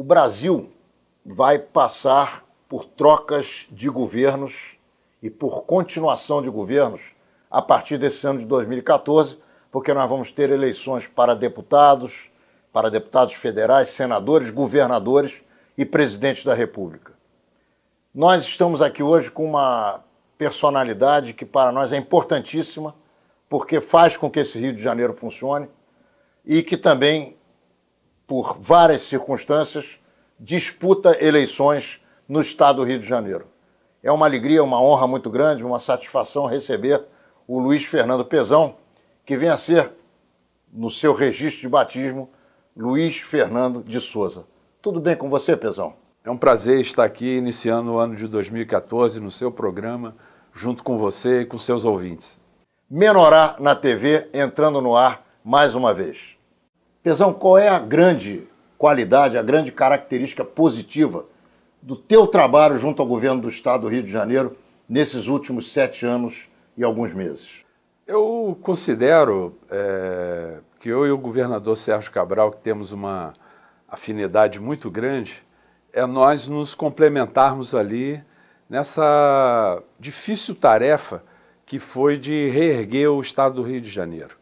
O Brasil vai passar por trocas de governos e por continuação de governos a partir desse ano de 2014, porque nós vamos ter eleições para deputados, para deputados federais, senadores, governadores e presidente da República. Nós estamos aqui hoje com uma personalidade que para nós é importantíssima, porque faz com que esse Rio de Janeiro funcione e que também por várias circunstâncias, disputa eleições no estado do Rio de Janeiro. É uma alegria, uma honra muito grande, uma satisfação receber o Luiz Fernando Pezão, que vem a ser, no seu registro de batismo, Luiz Fernando de Souza. Tudo bem com você, Pezão? É um prazer estar aqui iniciando o ano de 2014 no seu programa, junto com você e com seus ouvintes. Menorá na TV, entrando no ar mais uma vez. Pesão, qual é a grande qualidade, a grande característica positiva do teu trabalho junto ao governo do Estado do Rio de Janeiro nesses últimos sete anos e alguns meses? Eu considero é, que eu e o governador Sérgio Cabral, que temos uma afinidade muito grande, é nós nos complementarmos ali nessa difícil tarefa que foi de reerguer o Estado do Rio de Janeiro.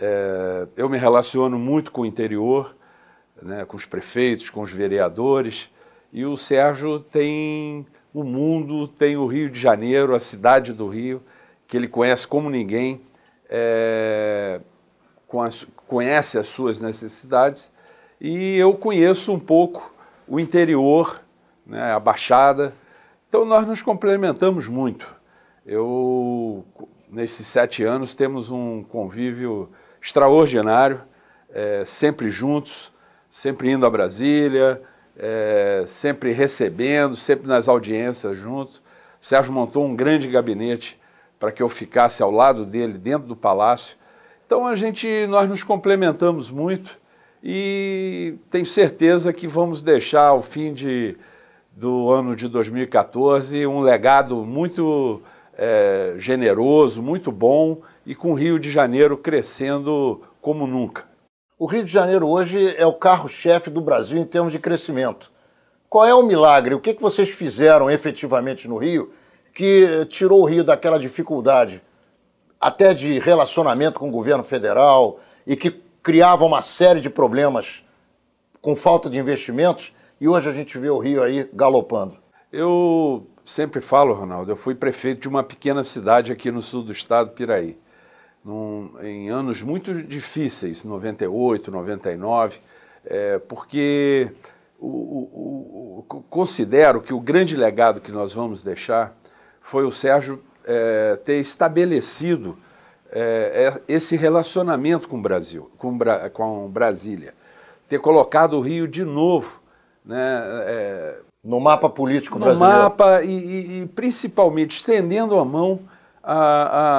É, eu me relaciono muito com o interior, né, com os prefeitos, com os vereadores, e o Sérgio tem o mundo, tem o Rio de Janeiro, a cidade do Rio, que ele conhece como ninguém, é, conhece as suas necessidades, e eu conheço um pouco o interior, né, a Baixada. Então nós nos complementamos muito. Eu, nesses sete anos, temos um convívio extraordinário, é, sempre juntos, sempre indo a Brasília, é, sempre recebendo, sempre nas audiências juntos. O Sérgio montou um grande gabinete para que eu ficasse ao lado dele, dentro do palácio. Então a gente, nós nos complementamos muito e tenho certeza que vamos deixar ao fim de, do ano de 2014 um legado muito é, generoso, muito bom e com o Rio de Janeiro crescendo como nunca. O Rio de Janeiro hoje é o carro-chefe do Brasil em termos de crescimento. Qual é o milagre? O que, que vocês fizeram efetivamente no Rio que tirou o Rio daquela dificuldade, até de relacionamento com o governo federal, e que criava uma série de problemas com falta de investimentos, e hoje a gente vê o Rio aí galopando? Eu sempre falo, Ronaldo, eu fui prefeito de uma pequena cidade aqui no sul do estado, Piraí num, em anos muito difíceis, 98, 99, é, porque o, o, o, considero que o grande legado que nós vamos deixar foi o Sérgio é, ter estabelecido é, é esse relacionamento com o Brasil, com, com Brasília, ter colocado o Rio de novo, né, é, no mapa político no brasileiro. No mapa e, e, e principalmente estendendo a mão a,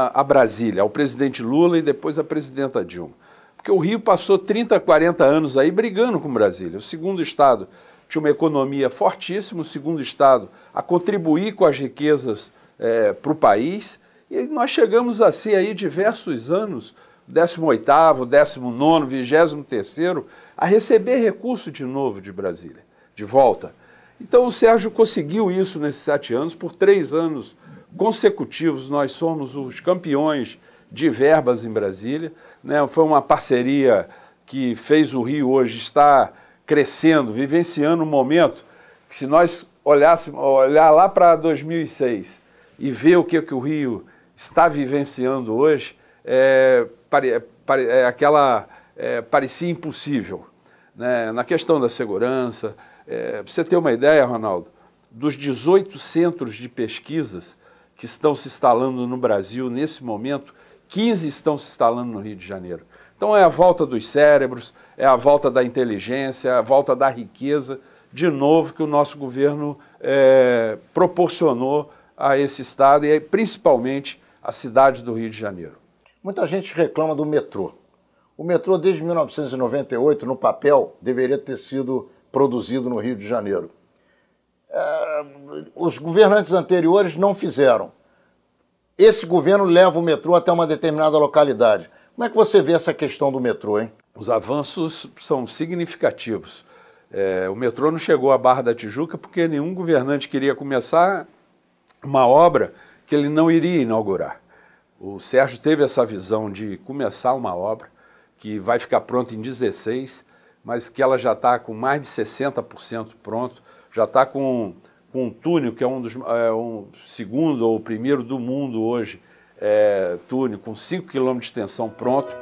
a, a Brasília, ao presidente Lula e depois à presidenta Dilma. Porque o Rio passou 30, 40 anos aí brigando com Brasília. O segundo estado tinha uma economia fortíssima, o segundo estado a contribuir com as riquezas é, para o país. E nós chegamos a ser aí diversos anos, 18º, 19º, 23º, a receber recurso de novo de Brasília, de volta. Então o Sérgio conseguiu isso nesses sete anos, por três anos consecutivos nós somos os campeões de verbas em Brasília. Né? Foi uma parceria que fez o Rio hoje estar crescendo, vivenciando um momento que se nós olhássemos, olhar lá para 2006 e ver o que, é que o Rio está vivenciando hoje, é, pare, pare, é aquela é, parecia impossível. Né? Na questão da segurança, é, para você ter uma ideia, Ronaldo, dos 18 centros de pesquisas que estão se instalando no Brasil nesse momento, 15 estão se instalando no Rio de Janeiro. Então é a volta dos cérebros, é a volta da inteligência, é a volta da riqueza, de novo, que o nosso governo é, proporcionou a esse estado e principalmente à cidade do Rio de Janeiro. Muita gente reclama do metrô. O metrô, desde 1998, no papel, deveria ter sido produzido no Rio de Janeiro. É, os governantes anteriores não fizeram. Esse governo leva o metrô até uma determinada localidade. Como é que você vê essa questão do metrô, hein? Os avanços são significativos. É, o metrô não chegou à Barra da Tijuca porque nenhum governante queria começar uma obra que ele não iria inaugurar. O Sérgio teve essa visão de começar uma obra que vai ficar pronta em 16, mas que ela já está com mais de 60% pronto já está com, com um túnel, que é um dos é, um segundo ou primeiro do mundo hoje, é, túnel com 5 km de extensão pronto.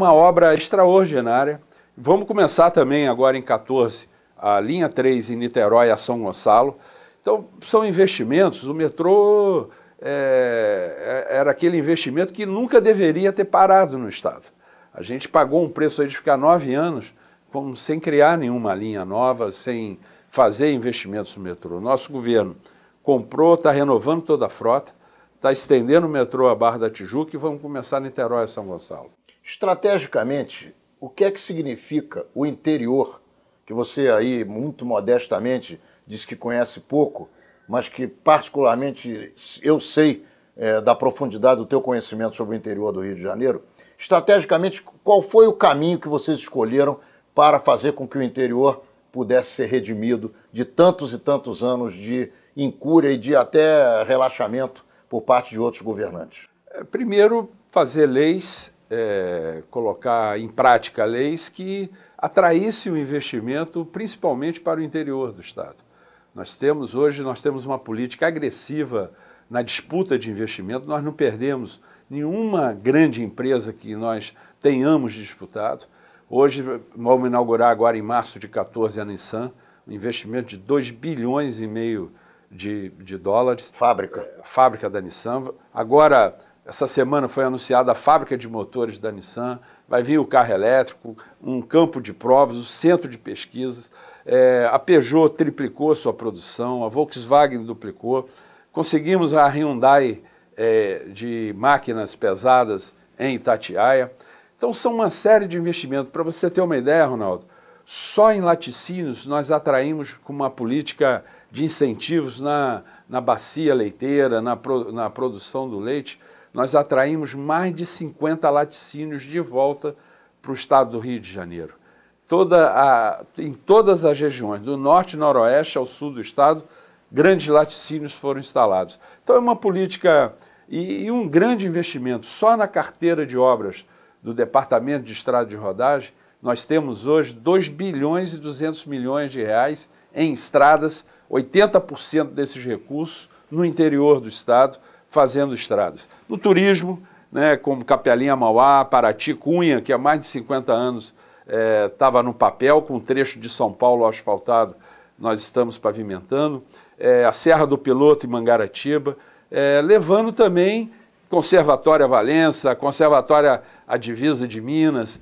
uma obra extraordinária. Vamos começar também agora em 14, a linha 3 em Niterói a São Gonçalo. Então, são investimentos. O metrô é, é, era aquele investimento que nunca deveria ter parado no Estado. A gente pagou um preço de ficar nove anos sem criar nenhuma linha nova, sem fazer investimentos no metrô. Nosso governo comprou, está renovando toda a frota, está estendendo o metrô à Barra da Tijuca e vamos começar Niterói a São Gonçalo. Estrategicamente, o que é que significa o interior, que você aí muito modestamente diz que conhece pouco, mas que particularmente eu sei é, da profundidade do teu conhecimento sobre o interior do Rio de Janeiro. Estrategicamente, qual foi o caminho que vocês escolheram para fazer com que o interior pudesse ser redimido de tantos e tantos anos de incúria e de até relaxamento por parte de outros governantes? É, primeiro, fazer leis é, colocar em prática leis que atraíssem o investimento, principalmente para o interior do Estado. Nós temos hoje nós temos uma política agressiva na disputa de investimento, nós não perdemos nenhuma grande empresa que nós tenhamos disputado. Hoje vamos inaugurar agora em março de 14 a Nissan, um investimento de 2 bilhões e meio de, de dólares. Fábrica. É, fábrica da Nissan. Agora essa semana foi anunciada a fábrica de motores da Nissan, vai vir o carro elétrico, um campo de provas, o um centro de pesquisas. É, a Peugeot triplicou sua produção, a Volkswagen duplicou. Conseguimos a Hyundai é, de máquinas pesadas em Itatiaia. Então, são uma série de investimentos. Para você ter uma ideia, Ronaldo, só em laticínios nós atraímos com uma política de incentivos na, na bacia leiteira, na, pro, na produção do leite, nós atraímos mais de 50 laticínios de volta para o estado do Rio de Janeiro. Toda a, em todas as regiões, do norte, noroeste ao sul do estado, grandes laticínios foram instalados. Então é uma política e, e um grande investimento. Só na carteira de obras do Departamento de Estrada de Rodagem, nós temos hoje 2 bilhões e 200 milhões de reais em estradas, 80% desses recursos no interior do estado, fazendo estradas. No turismo, né, como Capelinha Mauá, Paraty, Cunha, que há mais de 50 anos estava eh, é, no papel, com o um trecho de São Paulo asfaltado, nós estamos pavimentando, é, a Serra do Piloto em Mangaratiba, é, levando também Conservatória Valença, Conservatória a Divisa de Minas,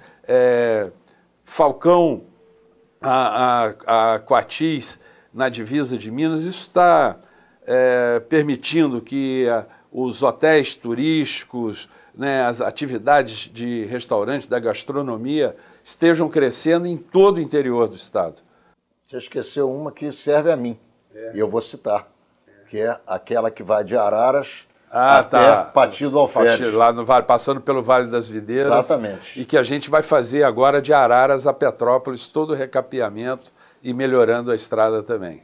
Falcão a, a, a Coatis na Divisa de Minas, isso está permitindo que a, os hotéis turísticos, né, as atividades de restaurante, da gastronomia, estejam crescendo em todo o interior do Estado. Você esqueceu uma que serve a mim, é. e eu vou citar, que é aquela que vai de Araras ah, tá. até tá. Pati do Alferes. Lá no vale, passando pelo Vale das Videiras. Exatamente. E que a gente vai fazer agora de Araras a Petrópolis, todo o recapeamento e melhorando a estrada também.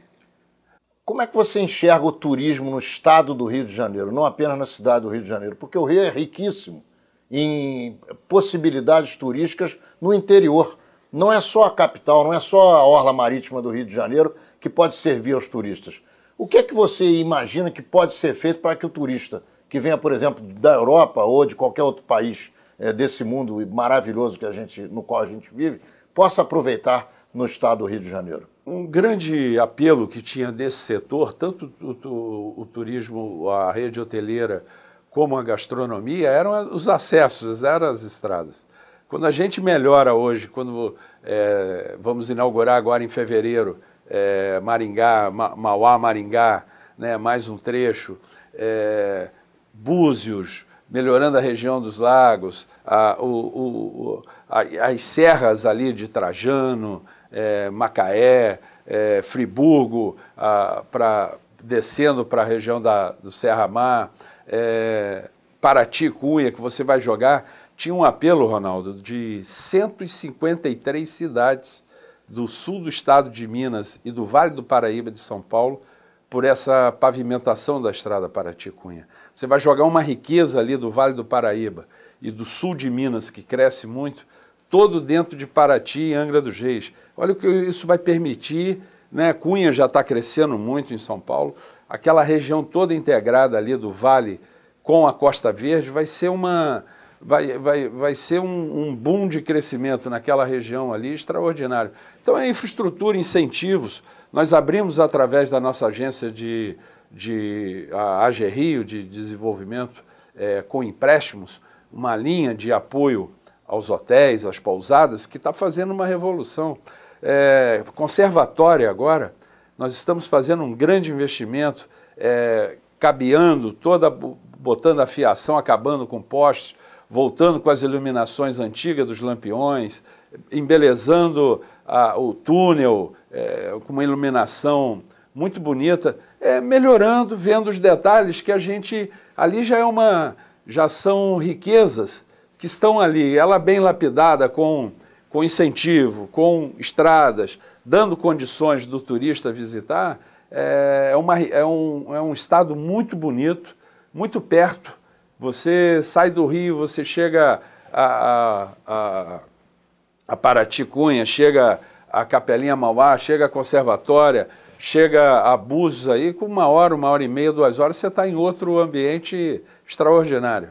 Como é que você enxerga o turismo no estado do Rio de Janeiro, não apenas na cidade do Rio de Janeiro? Porque o Rio é riquíssimo em possibilidades turísticas no interior. Não é só a capital, não é só a orla marítima do Rio de Janeiro que pode servir aos turistas. O que é que você imagina que pode ser feito para que o turista que venha, por exemplo, da Europa ou de qualquer outro país é, desse mundo maravilhoso que a gente, no qual a gente vive, possa aproveitar no estado do Rio de Janeiro? Um grande apelo que tinha nesse setor, tanto o, o turismo, a rede hoteleira, como a gastronomia, eram os acessos, eram as estradas. Quando a gente melhora hoje, quando é, vamos inaugurar agora em fevereiro é, Maringá, Mauá, Maringá, né, mais um trecho, é, Búzios, melhorando a região dos lagos, a, o, o, a, as serras ali de Trajano, é, Macaé, é, Friburgo, para descendo para a região da, do Serra Mar, é, Paraty, Cunha, que você vai jogar, tinha um apelo, Ronaldo, de 153 cidades do sul do estado de Minas e do Vale do Paraíba de São Paulo por essa pavimentação da estrada Paraty Cunha. Você vai jogar uma riqueza ali do Vale do Paraíba e do sul de Minas, que cresce muito, todo dentro de Paraty e Angra dos Reis. Olha o que isso vai permitir, né? Cunha já está crescendo muito em São Paulo, aquela região toda integrada ali do Vale com a Costa Verde vai ser uma vai, vai, vai ser um, um boom de crescimento naquela região ali extraordinário. Então é infraestrutura, incentivos. Nós abrimos através da nossa agência de, de a AG Rio de desenvolvimento é, com empréstimos uma linha de apoio aos hotéis, às pousadas, que está fazendo uma revolução. É, conservatório agora, nós estamos fazendo um grande investimento, é, cabeando toda, botando a fiação, acabando com postes, voltando com as iluminações antigas dos lampiões, embelezando a, o túnel é, com uma iluminação muito bonita, é, melhorando, vendo os detalhes que a gente ali já é uma já são riquezas que estão ali, ela bem lapidada com, com incentivo, com estradas, dando condições do turista visitar, é, é, uma, é, um, é um estado muito bonito, muito perto. Você sai do Rio, você chega a, a, a Paraticunha, chega a Capelinha Mauá, chega a Conservatória, chega a Búzios aí, com uma hora, uma hora e meia, duas horas, você está em outro ambiente extraordinário.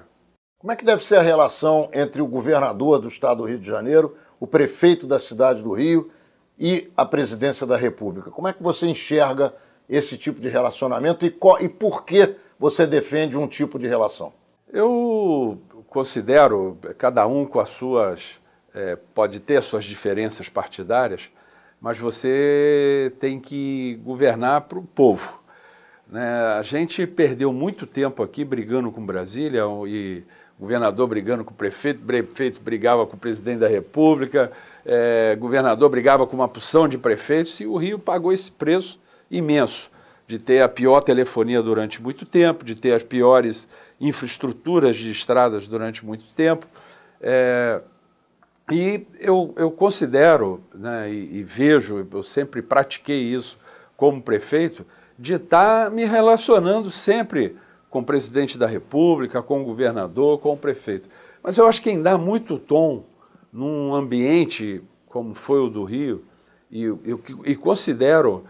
Como é que deve ser a relação entre o governador do estado do Rio de Janeiro, o prefeito da cidade do Rio e a presidência da República? Como é que você enxerga esse tipo de relacionamento e, qual, e por que você defende um tipo de relação? Eu considero cada um com as suas. É, pode ter suas diferenças partidárias, mas você tem que governar para o povo. Né? A gente perdeu muito tempo aqui brigando com Brasília e governador brigando com o prefeito, prefeito brigava com o presidente da República, é, governador brigava com uma porção de prefeitos e o Rio pagou esse preço imenso de ter a pior telefonia durante muito tempo, de ter as piores infraestruturas de estradas durante muito tempo. É, e eu, eu considero, né, e, e, vejo, eu sempre pratiquei isso como prefeito, de estar me relacionando sempre com o presidente da República, com o governador, com o prefeito. Mas eu acho que quem dá muito tom num ambiente como foi o do Rio, e, eu, e considero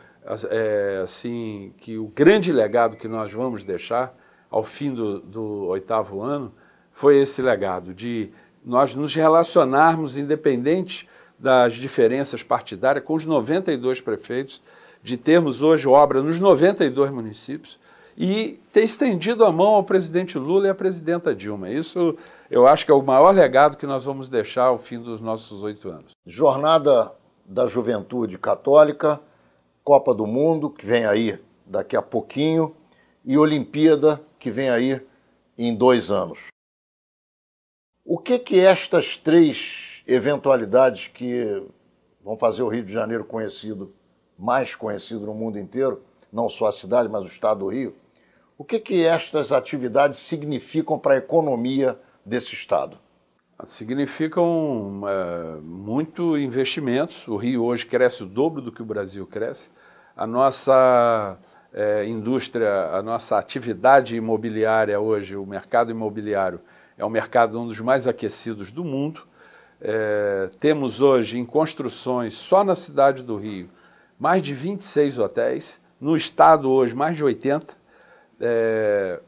é, assim que o grande legado que nós vamos deixar ao fim do, do oitavo ano foi esse legado de nós nos relacionarmos, independente das diferenças partidárias, com os 92 prefeitos, de termos hoje obra nos 92 municípios, e ter estendido a mão ao presidente Lula e à presidenta Dilma. Isso eu acho que é o maior legado que nós vamos deixar ao fim dos nossos oito anos. Jornada da Juventude Católica, Copa do Mundo, que vem aí daqui a pouquinho, e Olimpíada, que vem aí em dois anos. O que que estas três eventualidades que vão fazer o Rio de Janeiro conhecido, mais conhecido no mundo inteiro, não só a cidade, mas o estado do Rio, o que, que estas atividades significam para a economia desse Estado? Significam é, muito investimentos. O Rio hoje cresce o dobro do que o Brasil cresce. A nossa é, indústria, a nossa atividade imobiliária hoje, o mercado imobiliário, é um mercado um dos mais aquecidos do mundo. É, temos hoje em construções, só na cidade do Rio, mais de 26 hotéis. No estado, hoje, mais de 80 é,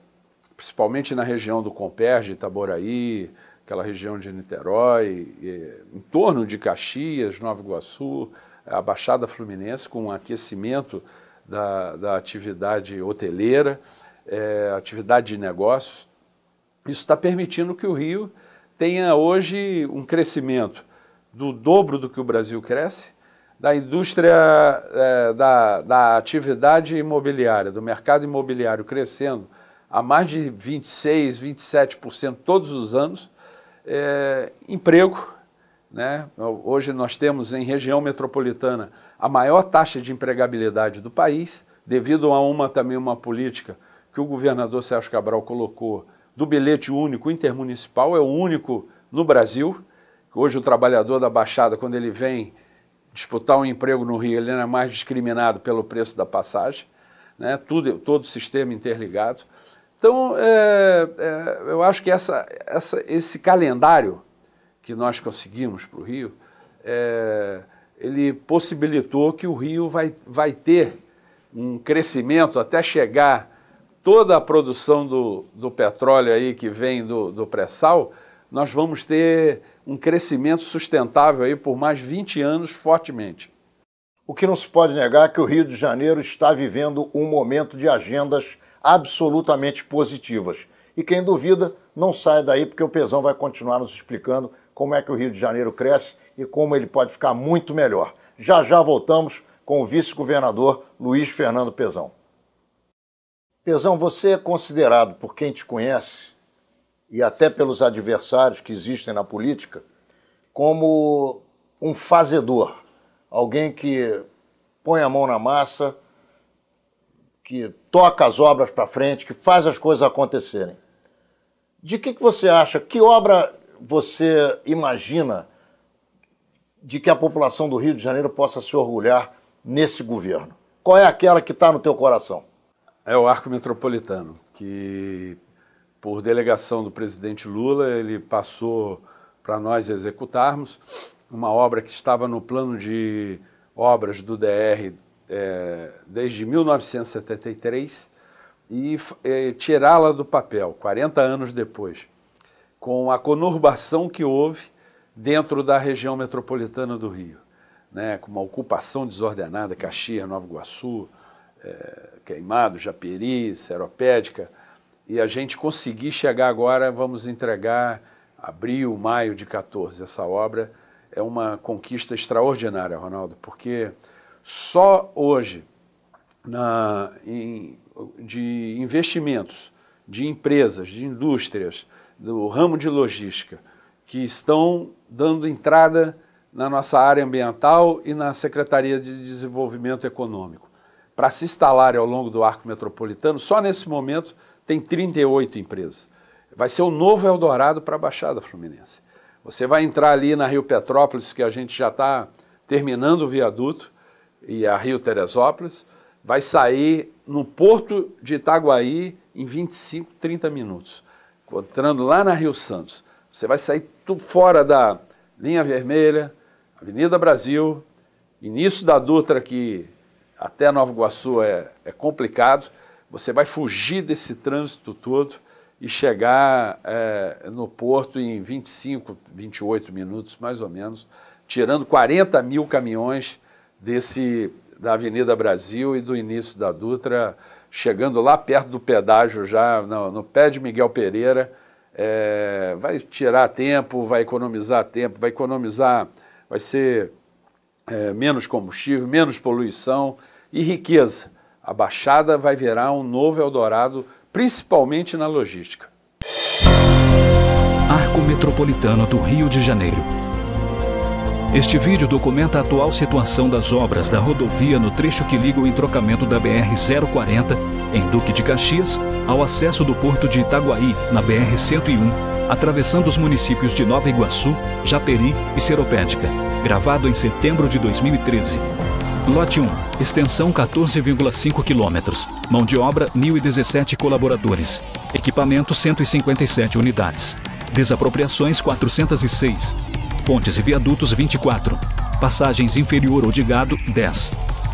principalmente na região do Comperge, Itaboraí, aquela região de Niterói, em torno de Caxias, Nova Iguaçu, a Baixada Fluminense, com um aquecimento da, da atividade hoteleira, é, atividade de negócios. Isso está permitindo que o Rio tenha hoje um crescimento do dobro do que o Brasil cresce da indústria é, da, da atividade imobiliária, do mercado imobiliário crescendo a mais de 26, 27% todos os anos, é, emprego. Né? Hoje nós temos em região metropolitana a maior taxa de empregabilidade do país, devido a uma também uma política que o governador Sérgio Cabral colocou do bilhete único intermunicipal, é o único no Brasil. Hoje o trabalhador da Baixada, quando ele vem disputar um emprego no Rio, ele era mais discriminado pelo preço da passagem, né? Tudo, todo o sistema interligado. Então, é, é, eu acho que essa, essa, esse calendário que nós conseguimos para o Rio, é, ele possibilitou que o Rio vai, vai ter um crescimento até chegar toda a produção do, do petróleo aí que vem do, do pré-sal, nós vamos ter um crescimento sustentável aí por mais 20 anos fortemente. O que não se pode negar é que o Rio de Janeiro está vivendo um momento de agendas absolutamente positivas. E quem duvida, não saia daí, porque o Pesão vai continuar nos explicando como é que o Rio de Janeiro cresce e como ele pode ficar muito melhor. Já já voltamos com o vice-governador Luiz Fernando Pesão. Pesão, você é considerado, por quem te conhece, e até pelos adversários que existem na política, como um fazedor, alguém que põe a mão na massa, que toca as obras para frente, que faz as coisas acontecerem. De que, que você acha? Que obra você imagina de que a população do Rio de Janeiro possa se orgulhar nesse governo? Qual é aquela que está no teu coração? É o arco metropolitano, que por delegação do presidente Lula, ele passou para nós executarmos uma obra que estava no plano de obras do DR é, desde 1973 e é, tirá-la do papel 40 anos depois, com a conurbação que houve dentro da região metropolitana do Rio, né, com uma ocupação desordenada, Caxias, Nova Iguaçu, é, Queimado, Japeri, Seropédica, e a gente conseguir chegar agora, vamos entregar abril, maio de 14. Essa obra é uma conquista extraordinária, Ronaldo, porque só hoje, na, em, de investimentos, de empresas, de indústrias, do ramo de logística, que estão dando entrada na nossa área ambiental e na Secretaria de Desenvolvimento Econômico. Para se instalarem ao longo do arco metropolitano, só nesse momento tem 38 empresas. Vai ser o novo Eldorado para a Baixada Fluminense. Você vai entrar ali na Rio Petrópolis, que a gente já está terminando o viaduto, e a Rio Teresópolis, vai sair no porto de Itaguaí em 25, 30 minutos. Entrando lá na Rio Santos. Você vai sair fora da linha vermelha, Avenida Brasil, início da Dutra, que até Nova Iguaçu é, é complicado. Você vai fugir desse trânsito todo e chegar é, no porto em 25, 28 minutos, mais ou menos, tirando 40 mil caminhões desse da Avenida Brasil e do início da Dutra, chegando lá perto do pedágio já, no, no pé de Miguel Pereira, é, vai tirar tempo, vai economizar tempo, vai economizar, vai ser é, menos combustível, menos poluição e riqueza. A Baixada vai virar um novo Eldorado, principalmente na logística. Arco Metropolitano do Rio de Janeiro. Este vídeo documenta a atual situação das obras da rodovia no trecho que liga o entrocamento da BR-040, em Duque de Caxias, ao acesso do porto de Itaguaí, na BR-101, atravessando os municípios de Nova Iguaçu, Japeri e Seropédica, gravado em setembro de 2013. Lote 1, extensão 14,5 quilômetros. Mão de obra 1.017 colaboradores. Equipamento 157 unidades. Desapropriações 406. Pontes e viadutos 24. Passagens inferior ou de gado 10.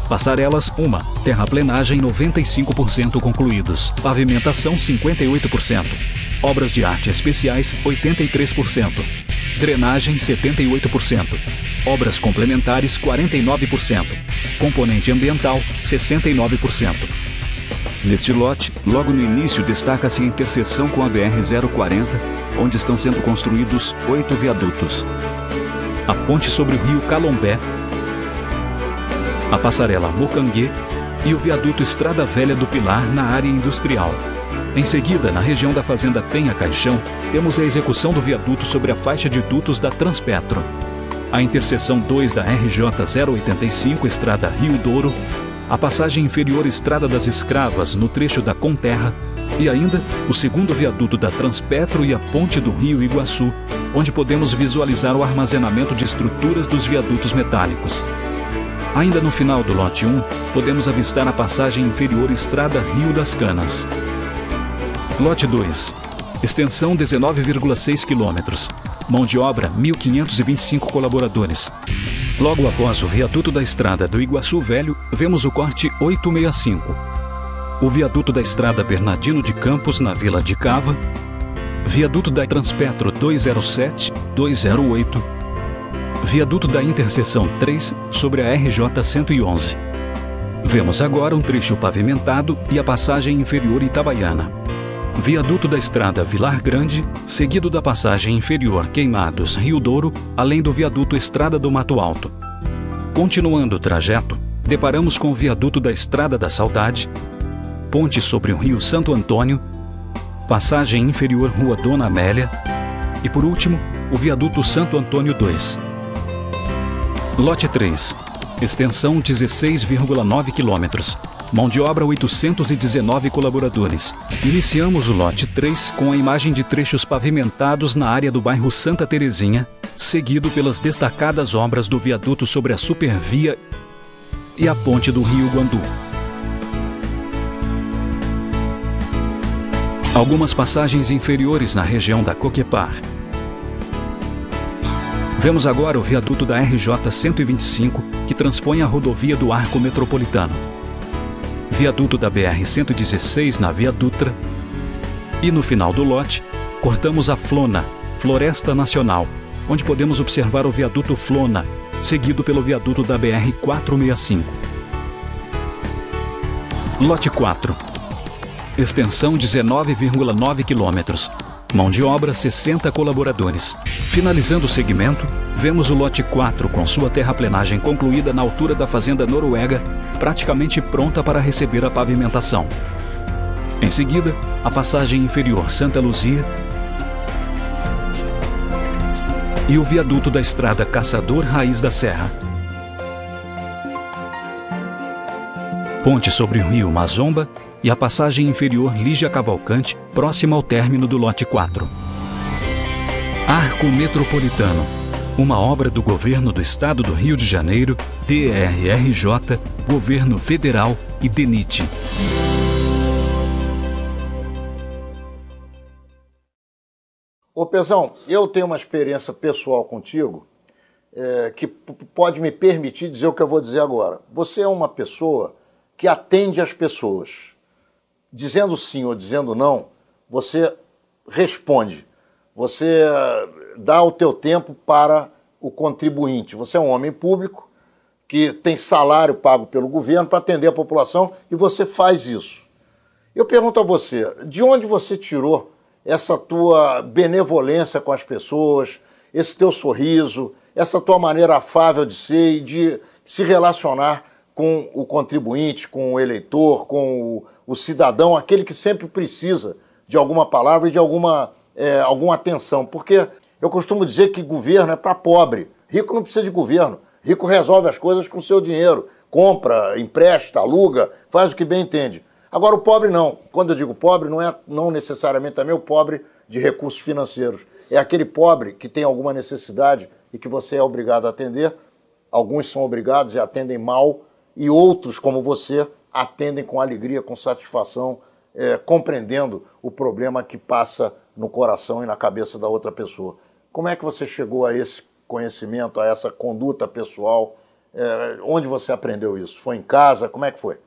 Passarelas 1. Terraplenagem 95% concluídos. Pavimentação 58% obras de arte especiais 83%, drenagem 78%, obras complementares 49%, componente ambiental 69%. Neste lote, logo no início, destaca-se a interseção com a BR-040, onde estão sendo construídos oito viadutos. A ponte sobre o rio Calombé, a passarela Mocangue e o viaduto Estrada Velha do Pilar na área industrial. Em seguida, na região da Fazenda Penha Caixão, temos a execução do viaduto sobre a faixa de dutos da Transpetro. A interseção 2 da RJ 085 Estrada Rio Douro, a passagem inferior Estrada das Escravas no trecho da Conterra e ainda o segundo viaduto da Transpetro e a ponte do Rio Iguaçu, onde podemos visualizar o armazenamento de estruturas dos viadutos metálicos. Ainda no final do lote 1, podemos avistar a passagem inferior Estrada Rio das Canas. Lote 2. Extensão 19,6 quilômetros. Mão de obra 1.525 colaboradores. Logo após o viaduto da estrada do Iguaçu Velho, vemos o corte 865. O viaduto da estrada Bernardino de Campos, na Vila de Cava. Viaduto da Transpetro 207, 208. Viaduto da Interseção 3, sobre a RJ 111. Vemos agora um trecho pavimentado e a passagem inferior Itabaiana viaduto da estrada Vilar Grande, seguido da passagem inferior Queimados Rio Douro, além do viaduto Estrada do Mato Alto. Continuando o trajeto, deparamos com o viaduto da Estrada da Saudade, ponte sobre o Rio Santo Antônio, passagem inferior Rua Dona Amélia e, por último, o viaduto Santo Antônio II. Lote 3, extensão 16,9 quilômetros Mão de obra 819 colaboradores. Iniciamos o lote 3 com a imagem de trechos pavimentados na área do bairro Santa Terezinha, seguido pelas destacadas obras do viaduto sobre a Supervia e a ponte do Rio Guandu. Algumas passagens inferiores na região da Coquepar. Vemos agora o viaduto da RJ 125, que transpõe a rodovia do Arco Metropolitano viaduto da BR-116 na Via Dutra. E no final do lote, cortamos a Flona, Floresta Nacional, onde podemos observar o viaduto Flona, seguido pelo viaduto da BR-465. Lote 4. Extensão 19,9 quilômetros. Mão de obra, 60 colaboradores. Finalizando o segmento, vemos o lote 4 com sua terraplenagem concluída na altura da fazenda noruega, praticamente pronta para receber a pavimentação. Em seguida, a passagem inferior Santa Luzia e o viaduto da estrada Caçador Raiz da Serra. Ponte sobre o rio Mazomba e a passagem inferior Lígia Cavalcante, próxima ao término do lote 4. Arco Metropolitano, uma obra do Governo do Estado do Rio de Janeiro, DRRJ, Governo Federal e DENIT. Ô Pezão, eu tenho uma experiência pessoal contigo é, que pode me permitir dizer o que eu vou dizer agora. Você é uma pessoa que atende as pessoas dizendo sim ou dizendo não, você responde, você eh, dá o teu tempo para o contribuinte. Você é um homem público que tem salário pago pelo governo para atender a população e você faz isso. Eu pergunto a você, de onde você tirou essa tua benevolência com as pessoas, esse teu sorriso, essa tua maneira afável de ser e de se relacionar com o contribuinte, com o eleitor, com o, o cidadão, aquele que sempre precisa de alguma palavra e de alguma, é, alguma atenção. Porque eu costumo dizer que governo é para pobre. Rico não precisa de governo. Rico resolve as coisas com seu dinheiro. Compra, empresta, aluga, faz o que bem entende. Agora, o pobre não. Quando eu digo pobre, não é não necessariamente também é o pobre de recursos financeiros. É aquele pobre que tem alguma necessidade e que você é obrigado a atender. Alguns são obrigados e atendem mal, e outros, como você, atendem com alegria, com satisfação, é, compreendendo o problema que passa no coração e na cabeça da outra pessoa. Como é que você chegou a esse conhecimento, a essa conduta pessoal? É, onde você aprendeu isso? Foi em casa? Como é que foi?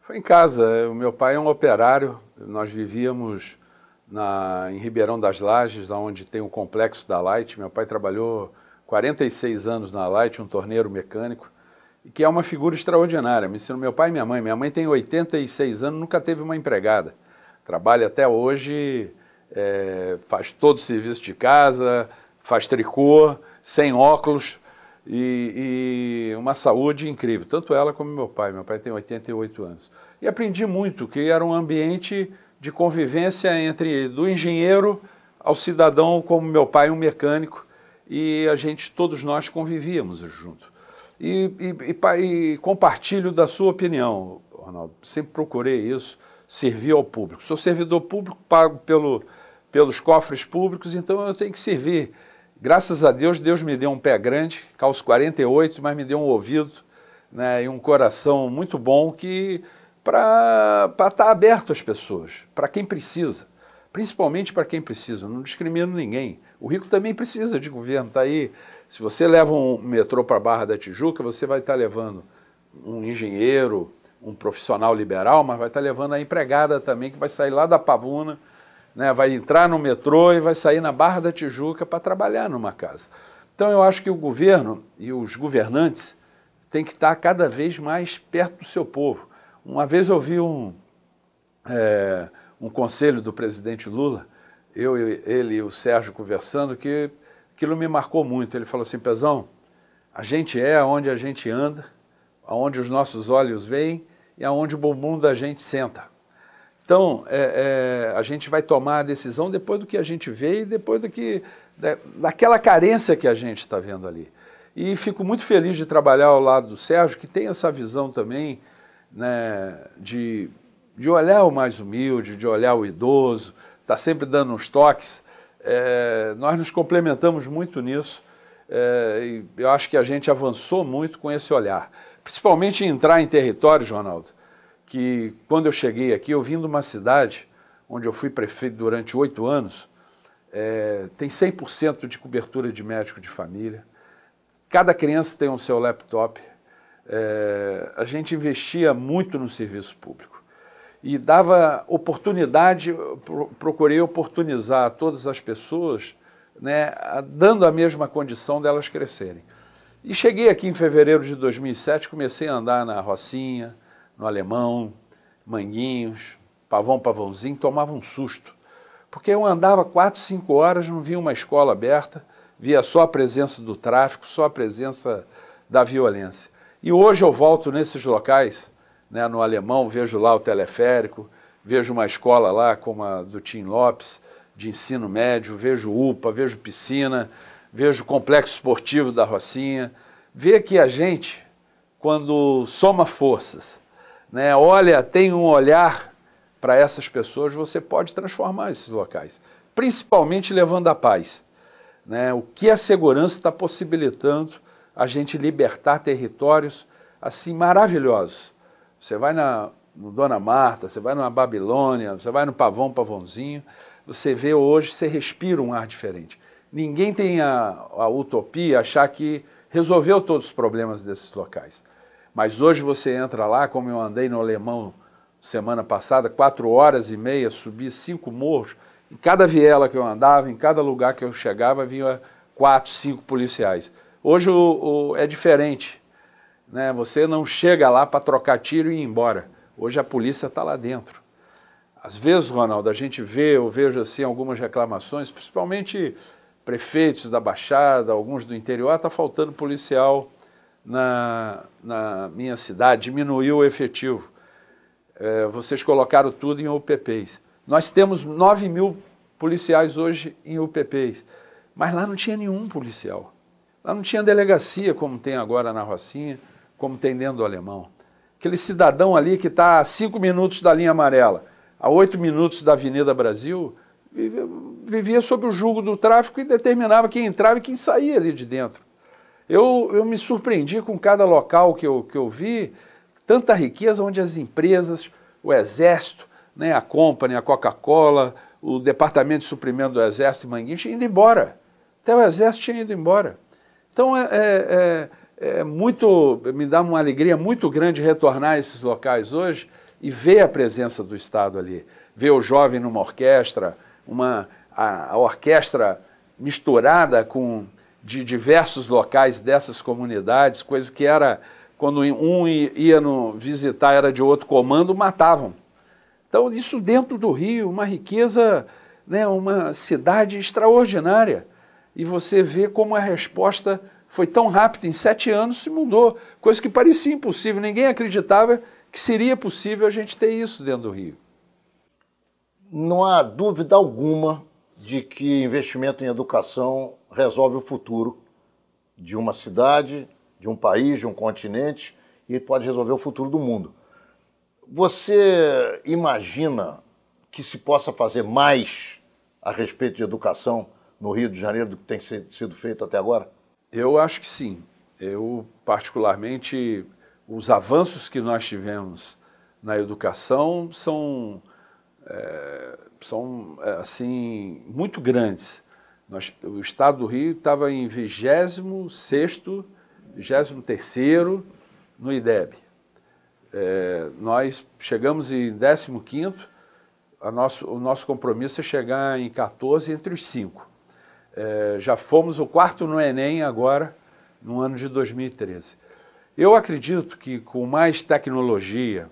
Foi em casa. O meu pai é um operário. Nós vivíamos na, em Ribeirão das Lages, onde tem o complexo da Light. Meu pai trabalhou 46 anos na Light, um torneiro mecânico que é uma figura extraordinária. Me ensinou meu pai e minha mãe. Minha mãe tem 86 anos, nunca teve uma empregada. Trabalha até hoje, é, faz todo o serviço de casa, faz tricô, sem óculos e, e, uma saúde incrível. Tanto ela como meu pai. Meu pai tem 88 anos. E aprendi muito, que era um ambiente de convivência entre do engenheiro ao cidadão, como meu pai, um mecânico, e a gente, todos nós, convivíamos junto e, e, e, e compartilho da sua opinião, Ronaldo. Sempre procurei isso, servir ao público. Sou servidor público, pago pelo, pelos cofres públicos, então eu tenho que servir. Graças a Deus, Deus me deu um pé grande, calço 48, mas me deu um ouvido né, e um coração muito bom que para estar tá aberto às pessoas, para quem precisa principalmente para quem precisa, não discrimino ninguém. O rico também precisa de governo, está aí. Se você leva um metrô para a Barra da Tijuca, você vai estar tá levando um engenheiro, um profissional liberal, mas vai estar tá levando a empregada também, que vai sair lá da Pavuna, né, vai entrar no metrô e vai sair na Barra da Tijuca para trabalhar numa casa. Então eu acho que o governo e os governantes têm que estar tá cada vez mais perto do seu povo. Uma vez eu vi um. É, um conselho do presidente Lula, eu, ele e o Sérgio conversando, que aquilo me marcou muito. Ele falou assim: Pezão, a gente é aonde a gente anda, aonde os nossos olhos veem e aonde o bumbum da gente senta. Então, é, é, a gente vai tomar a decisão depois do que a gente vê e depois do que, da, daquela carência que a gente está vendo ali. E fico muito feliz de trabalhar ao lado do Sérgio, que tem essa visão também né, de de olhar o mais humilde, de olhar o idoso, está sempre dando uns toques. É, nós nos complementamos muito nisso é, e eu acho que a gente avançou muito com esse olhar. Principalmente entrar em território, Ronaldo, que quando eu cheguei aqui, eu vim de uma cidade onde eu fui prefeito durante oito anos, é, tem 100% de cobertura de médico de família, cada criança tem o um seu laptop, é, a gente investia muito no serviço público e dava oportunidade, procurei oportunizar todas as pessoas, né, dando a mesma condição delas crescerem. E cheguei aqui em fevereiro de 2007, comecei a andar na Rocinha, no Alemão, Manguinhos, Pavão Pavãozinho, tomava um susto, porque eu andava quatro, cinco horas, não via uma escola aberta, via só a presença do tráfico, só a presença da violência. E hoje eu volto nesses locais né, no alemão, vejo lá o teleférico, vejo uma escola lá como a do Tim Lopes, de ensino médio, vejo UPA, vejo piscina, vejo complexo esportivo da Rocinha. Vê que a gente, quando soma forças, né, olha, tem um olhar para essas pessoas, você pode transformar esses locais, principalmente levando a paz. Né? O que a segurança está possibilitando a gente libertar territórios assim maravilhosos você vai na no Dona Marta, você vai na Babilônia, você vai no Pavão Pavãozinho, você vê hoje, você respira um ar diferente. Ninguém tem a, a utopia achar que resolveu todos os problemas desses locais. Mas hoje você entra lá, como eu andei no Alemão semana passada, quatro horas e meia, subi cinco morros. Em cada viela que eu andava, em cada lugar que eu chegava, vinha quatro, cinco policiais. Hoje o, o, é diferente. Né? Você não chega lá para trocar tiro e ir embora. Hoje a polícia está lá dentro. Às vezes, Ronaldo, a gente vê, eu vejo assim algumas reclamações, principalmente prefeitos da Baixada, alguns do interior, está ah, faltando policial na, na minha cidade, diminuiu o efetivo. É, vocês colocaram tudo em UPPs. Nós temos 9 mil policiais hoje em UPPs, mas lá não tinha nenhum policial. Lá não tinha delegacia como tem agora na Rocinha como tem dentro do alemão. Aquele cidadão ali que está a cinco minutos da linha amarela, a oito minutos da Avenida Brasil, vivia sob o jugo do tráfico e determinava quem entrava e quem saía ali de dentro. Eu, eu me surpreendi com cada local que eu, que eu vi, tanta riqueza onde as empresas, o Exército, né, a Company, a Coca-Cola, o Departamento de Suprimento do Exército e Manguinhos tinha ido embora. Até o Exército tinha ido embora. Então, é, é, é é muito, me dá uma alegria muito grande retornar a esses locais hoje e ver a presença do Estado ali, ver o jovem numa orquestra, uma, a, a orquestra misturada com de diversos locais dessas comunidades, coisa que era quando um ia no, visitar era de outro comando, matavam. Então isso dentro do Rio, uma riqueza, né, uma cidade extraordinária. E você vê como a resposta foi tão rápido, em sete anos se mudou, coisa que parecia impossível, ninguém acreditava que seria possível a gente ter isso dentro do Rio. Não há dúvida alguma de que investimento em educação resolve o futuro de uma cidade, de um país, de um continente e pode resolver o futuro do mundo. Você imagina que se possa fazer mais a respeito de educação no Rio de Janeiro do que tem sido feito até agora? Eu acho que sim. Eu, particularmente, os avanços que nós tivemos na educação são, é, são é, assim, muito grandes. Nós, o estado do Rio estava em 26, 23 no IDEB. É, nós chegamos em 15, a nosso, o nosso compromisso é chegar em 14 entre os cinco. É, já fomos o quarto no Enem agora, no ano de 2013. Eu acredito que com mais tecnologia,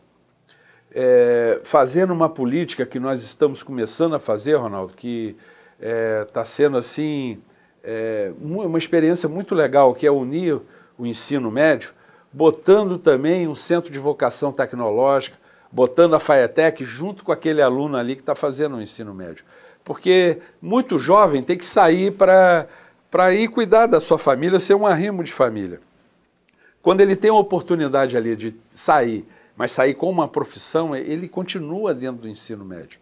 é, fazendo uma política que nós estamos começando a fazer, Ronaldo, que está é, tá sendo assim é, uma experiência muito legal, que é unir o ensino médio, botando também um centro de vocação tecnológica, botando a FAETEC junto com aquele aluno ali que está fazendo o ensino médio porque muito jovem tem que sair para ir cuidar da sua família, ser um arrimo de família. Quando ele tem a oportunidade ali de sair, mas sair com uma profissão, ele continua dentro do ensino médio.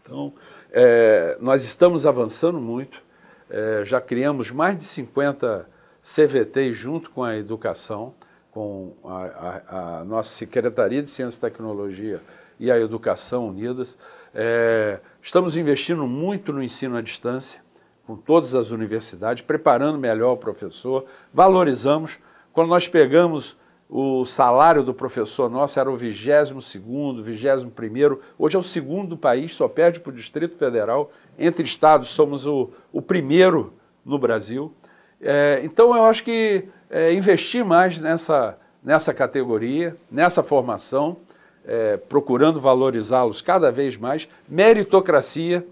Então, é, nós estamos avançando muito, é, já criamos mais de 50 CVTs junto com a educação, com a, a, a nossa Secretaria de Ciência e Tecnologia e a Educação Unidas. É, estamos investindo muito no ensino à distância, com todas as universidades, preparando melhor o professor, valorizamos. Quando nós pegamos o salário do professor nosso, era o 22º, 21º, hoje é o segundo do país, só perde para o Distrito Federal. Entre estados, somos o, o primeiro no Brasil. É, então, eu acho que é, investir mais nessa, nessa categoria, nessa formação, é, procurando valorizá-los cada vez mais, meritocracia,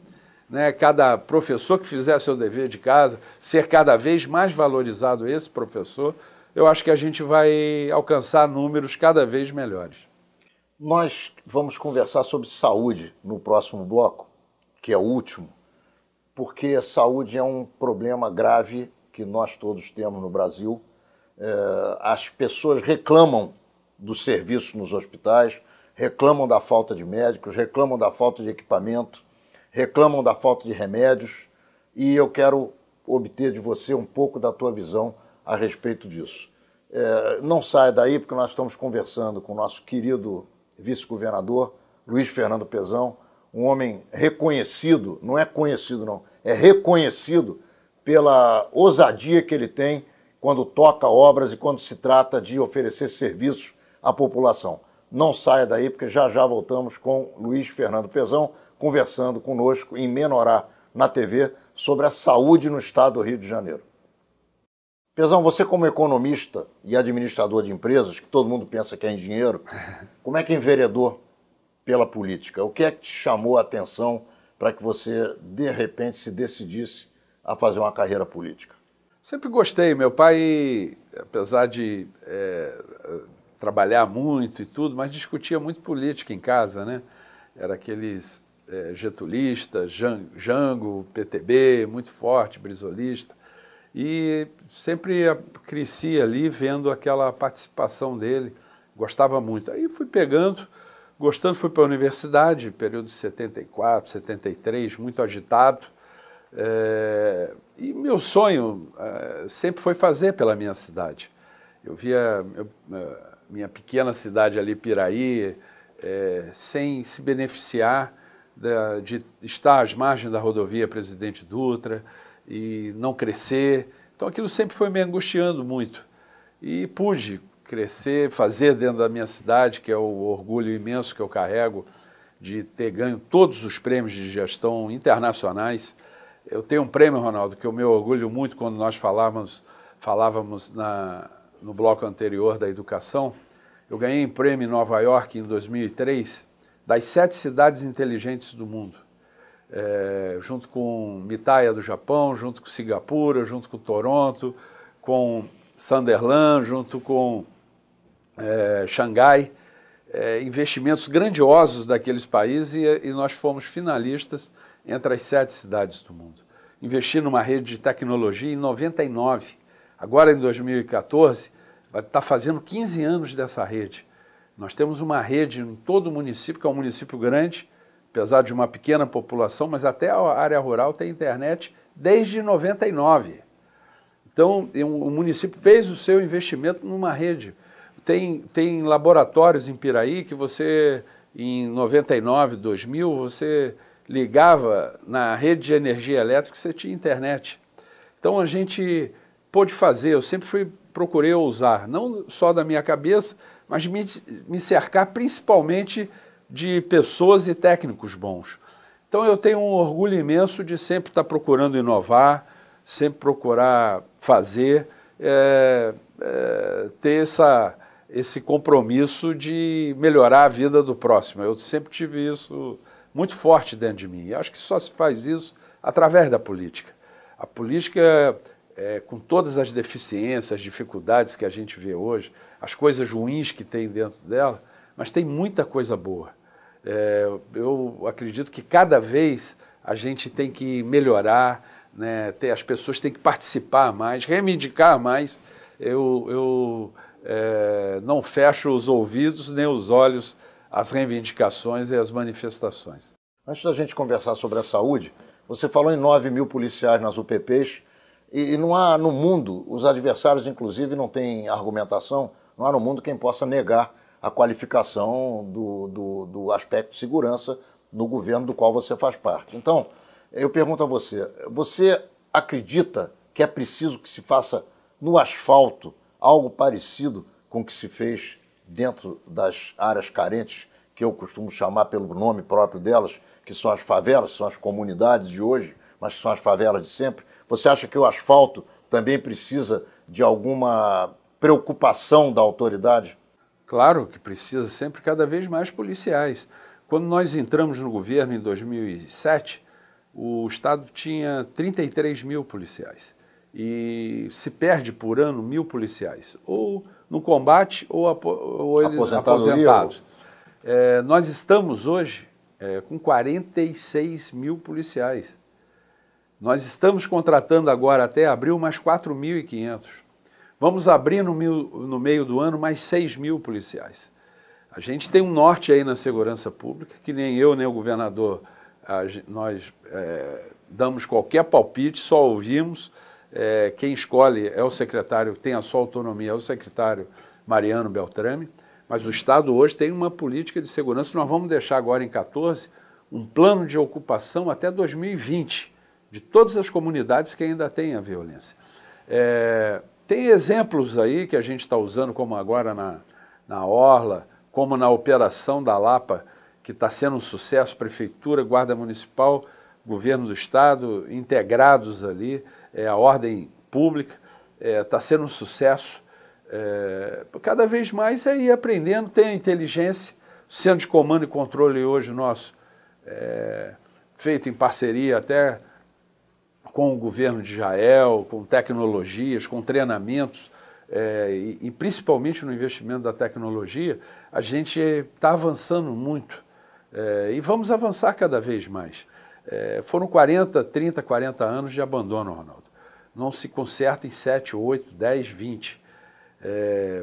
né, cada professor que fizer seu dever de casa, ser cada vez mais valorizado esse professor, eu acho que a gente vai alcançar números cada vez melhores. Nós vamos conversar sobre saúde no próximo bloco, que é o último, porque a saúde é um problema grave que nós todos temos no Brasil. É, as pessoas reclamam do serviço nos hospitais, reclamam da falta de médicos, reclamam da falta de equipamento, reclamam da falta de remédios, e eu quero obter de você um pouco da tua visão a respeito disso. É, não saia daí, porque nós estamos conversando com o nosso querido vice-governador, Luiz Fernando Pezão, um homem reconhecido, não é conhecido não, é reconhecido pela ousadia que ele tem quando toca obras e quando se trata de oferecer serviços à população. Não saia daí, porque já já voltamos com Luiz Fernando Pezão conversando conosco em Menorá na TV sobre a saúde no estado do Rio de Janeiro. Pezão, você como economista e administrador de empresas, que todo mundo pensa que é engenheiro, como é que enveredou pela política? O que é que te chamou a atenção para que você, de repente, se decidisse a fazer uma carreira política? Sempre gostei. Meu pai, apesar de é, trabalhar muito e tudo, mas discutia muito política em casa, né? Era aqueles é, getulistas, Jango, PTB, muito forte, brisolista. E sempre cresci ali vendo aquela participação dele, gostava muito. Aí fui pegando, gostando, fui para a universidade, período de 74, 73, muito agitado. É, e meu sonho é, sempre foi fazer pela minha cidade. Eu via eu, é, minha pequena cidade ali, Piraí, é, sem se beneficiar da, de estar às margens da rodovia Presidente Dutra e não crescer. Então aquilo sempre foi me angustiando muito. E pude crescer, fazer dentro da minha cidade, que é o orgulho imenso que eu carrego de ter ganho todos os prêmios de gestão internacionais. Eu tenho um prêmio, Ronaldo, que eu me orgulho muito quando nós falávamos, falávamos na, no bloco anterior da educação, eu ganhei um prêmio em Nova York em 2003 das sete cidades inteligentes do mundo, é, junto com Mitaia do Japão, junto com Singapura, junto com Toronto, com Sunderland, junto com é, Xangai, é, investimentos grandiosos daqueles países e, e nós fomos finalistas entre as sete cidades do mundo. Investir numa rede de tecnologia em 99 Agora, em 2014, vai estar tá fazendo 15 anos dessa rede. Nós temos uma rede em todo o município, que é um município grande, apesar de uma pequena população, mas até a área rural tem internet desde 99. Então, o município fez o seu investimento numa rede. Tem, tem laboratórios em Piraí que você, em 99, 2000, você ligava na rede de energia elétrica e você tinha internet. Então, a gente pôde fazer, eu sempre fui, procurei ousar, não só da minha cabeça, mas me, me cercar principalmente de pessoas e técnicos bons. Então eu tenho um orgulho imenso de sempre estar procurando inovar, sempre procurar fazer, é, é, ter essa, esse compromisso de melhorar a vida do próximo. Eu sempre tive isso muito forte dentro de mim. E acho que só se faz isso através da política. A política é, com todas as deficiências, as dificuldades que a gente vê hoje, as coisas ruins que tem dentro dela, mas tem muita coisa boa. É, eu acredito que cada vez a gente tem que melhorar, né, ter, as pessoas têm que participar mais, reivindicar mais. Eu, eu é, não fecho os ouvidos nem os olhos às reivindicações e às manifestações. Antes da gente conversar sobre a saúde, você falou em 9 mil policiais nas UPPs e, e não há no mundo, os adversários, inclusive, não têm argumentação, não há no mundo quem possa negar a qualificação do, do, do aspecto segurança no governo do qual você faz parte. Então, eu pergunto a você: você acredita que é preciso que se faça no asfalto algo parecido com o que se fez dentro das áreas carentes, que eu costumo chamar pelo nome próprio delas, que são as favelas, são as comunidades de hoje, mas são as favelas de sempre. Você acha que o asfalto também precisa de alguma preocupação da autoridade? Claro que precisa, sempre cada vez mais policiais. Quando nós entramos no governo em 2007, o Estado tinha 33 mil policiais e se perde por ano mil policiais, ou no combate ou, apo ou eles aposentados. É, nós estamos hoje é, com 46 mil policiais. Nós estamos contratando agora até abril mais 4.500. Vamos abrir no, mil, no meio do ano mais 6 mil policiais. A gente tem um norte aí na segurança pública, que nem eu, nem o governador, nós é, damos qualquer palpite, só ouvimos. É, quem escolhe é o secretário, tem a sua autonomia, é o secretário Mariano Beltrame. Mas o Estado hoje tem uma política de segurança. Nós vamos deixar agora em 14 um plano de ocupação até 2020 de todas as comunidades que ainda têm a violência. É, tem exemplos aí que a gente está usando, como agora na, na Orla, como na Operação da Lapa, que está sendo um sucesso, Prefeitura, Guarda Municipal, Governo do Estado, integrados ali, é, a ordem pública, está é, tá sendo um sucesso. É, cada vez mais é ir aprendendo, tem a inteligência, o Centro de Comando e Controle hoje nosso, é, feito em parceria até com o governo de Israel, com tecnologias, com treinamentos, é, e, e, principalmente no investimento da tecnologia, a gente está avançando muito é, e vamos avançar cada vez mais. É, foram 40, 30, 40 anos de abandono, Ronaldo. Não se conserta em 7, 8, 10, 20.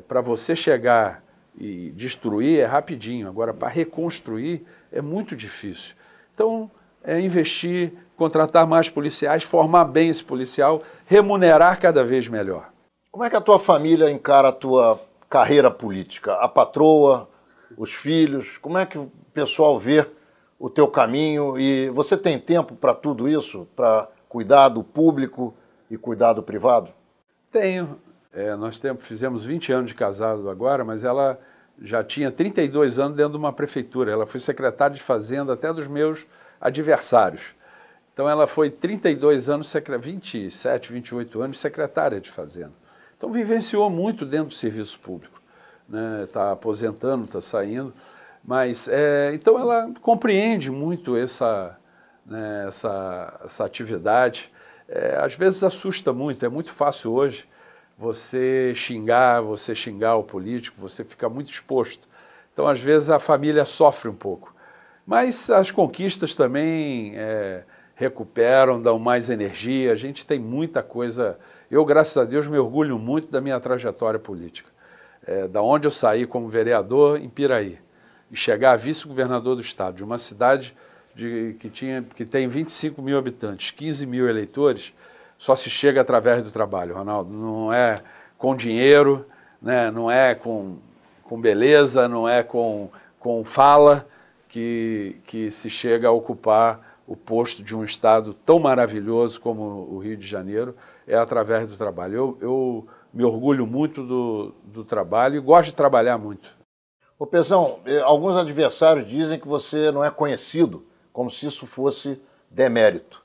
para você chegar e destruir é rapidinho, agora para reconstruir é muito difícil. Então, é investir, contratar mais policiais, formar bem esse policial, remunerar cada vez melhor. Como é que a tua família encara a tua carreira política? A patroa, os filhos, como é que o pessoal vê o teu caminho e você tem tempo para tudo isso, para cuidar do público e cuidar do privado? Tenho. É, nós temos, fizemos 20 anos de casado agora, mas ela já tinha 32 anos dentro de uma prefeitura. Ela foi secretária de Fazenda até dos meus adversários. Então ela foi 32 anos, 27, 28 anos, secretária de Fazenda. Então vivenciou muito dentro do serviço público. Está né? Tá aposentando, está saindo. Mas, é, então ela compreende muito essa, né, essa, essa atividade. É, às vezes assusta muito, é muito fácil hoje você xingar, você xingar o político, você fica muito exposto. Então, às vezes, a família sofre um pouco. Mas as conquistas também é, recuperam, dão mais energia. A gente tem muita coisa. Eu, graças a Deus, me orgulho muito da minha trajetória política. É, da onde eu saí como vereador em Piraí e chegar a vice-governador do estado de uma cidade de, que, tinha, que tem 25 mil habitantes, 15 mil eleitores, só se chega através do trabalho, Ronaldo. Não é com dinheiro, né? não é com, com beleza, não é com, com fala que, que se chega a ocupar o posto de um estado tão maravilhoso como o Rio de Janeiro é através do trabalho. Eu, eu me orgulho muito do, do trabalho e gosto de trabalhar muito. Ô Pezão, eh, alguns adversários dizem que você não é conhecido, como se isso fosse demérito.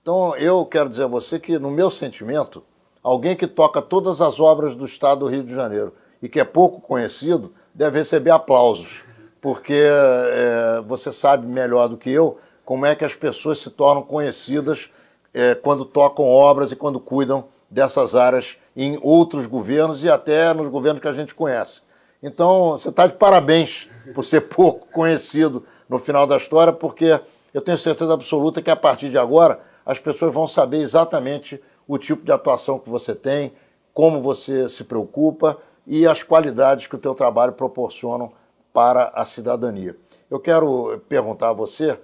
Então eu quero dizer a você que, no meu sentimento, alguém que toca todas as obras do Estado do Rio de Janeiro e que é pouco conhecido deve receber aplausos, porque é, você sabe melhor do que eu como é que as pessoas se tornam conhecidas é, quando tocam obras e quando cuidam dessas áreas em outros governos e até nos governos que a gente conhece. Então, você está de parabéns por ser pouco conhecido no final da história, porque eu tenho certeza absoluta que a partir de agora as pessoas vão saber exatamente o tipo de atuação que você tem, como você se preocupa e as qualidades que o teu trabalho proporcionam para a cidadania. Eu quero perguntar a você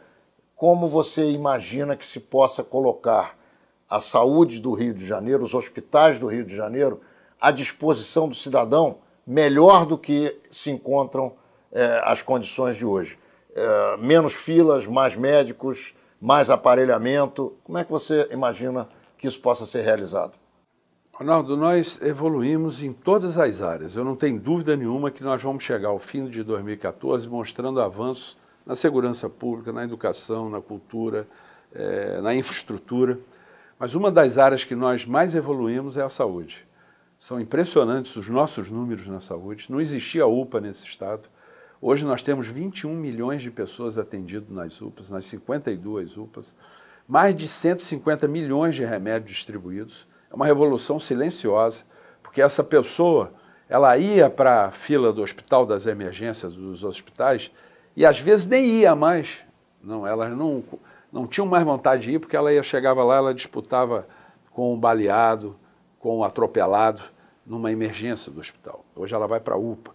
como você imagina que se possa colocar a saúde do Rio de Janeiro, os hospitais do Rio de Janeiro, à disposição do cidadão melhor do que se encontram é, as condições de hoje? É, menos filas, mais médicos, mais aparelhamento. Como é que você imagina que isso possa ser realizado? Ronaldo, nós evoluímos em todas as áreas. Eu não tenho dúvida nenhuma que nós vamos chegar ao fim de 2014 mostrando avanços na segurança pública, na educação, na cultura, é, na infraestrutura. Mas uma das áreas que nós mais evoluímos é a saúde. São impressionantes os nossos números na saúde. Não existia UPA nesse estado. Hoje nós temos 21 milhões de pessoas atendidas nas UPAs, nas 52 UPAs, mais de 150 milhões de remédios distribuídos. É uma revolução silenciosa, porque essa pessoa, ela ia para a fila do hospital das emergências, dos hospitais, e às vezes nem ia mais. Não, elas não, não tinham mais vontade de ir, porque ela ia, chegava lá, ela disputava com o baleado, com o atropelado, numa emergência do hospital. Hoje ela vai para a UPA,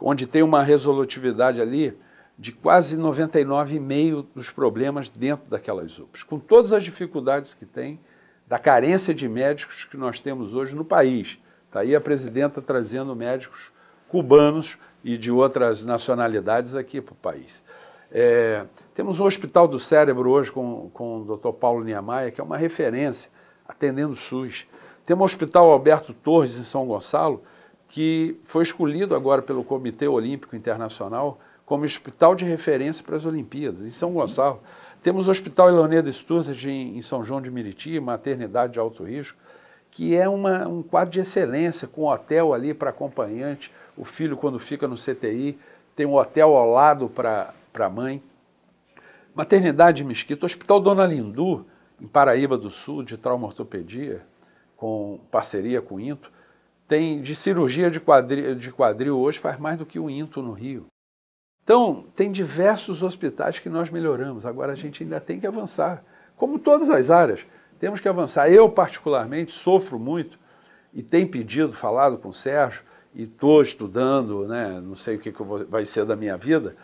onde tem uma resolutividade ali de quase 99,5% dos problemas dentro daquelas UPAs, com todas as dificuldades que tem, da carência de médicos que nós temos hoje no país. Está aí a presidenta trazendo médicos cubanos e de outras nacionalidades aqui para o país. É, temos o Hospital do Cérebro hoje com, com o Dr. Paulo Niemeyer, que é uma referência, atendendo o SUS. Temos o Hospital Alberto Torres, em São Gonçalo, que foi escolhido agora pelo Comitê Olímpico Internacional como hospital de referência para as Olimpíadas, em São Gonçalo. Temos o Hospital Leoneda Sturges, em, em São João de Meriti, maternidade de alto risco, que é uma, um quadro de excelência, com hotel ali para acompanhante, o filho, quando fica no CTI, tem um hotel ao lado para a mãe. Maternidade Mesquita, Hospital Dona Lindu, em Paraíba do Sul, de traumaortopedia, com parceria com o INTO, tem de cirurgia de quadril, de quadril hoje faz mais do que o INTO no Rio. Então, tem diversos hospitais que nós melhoramos. Agora a gente ainda tem que avançar. Como todas as áreas, temos que avançar. Eu, particularmente, sofro muito e tenho pedido, falado com o Sérgio, e estou estudando, né, não sei o que, que vai ser da minha vida,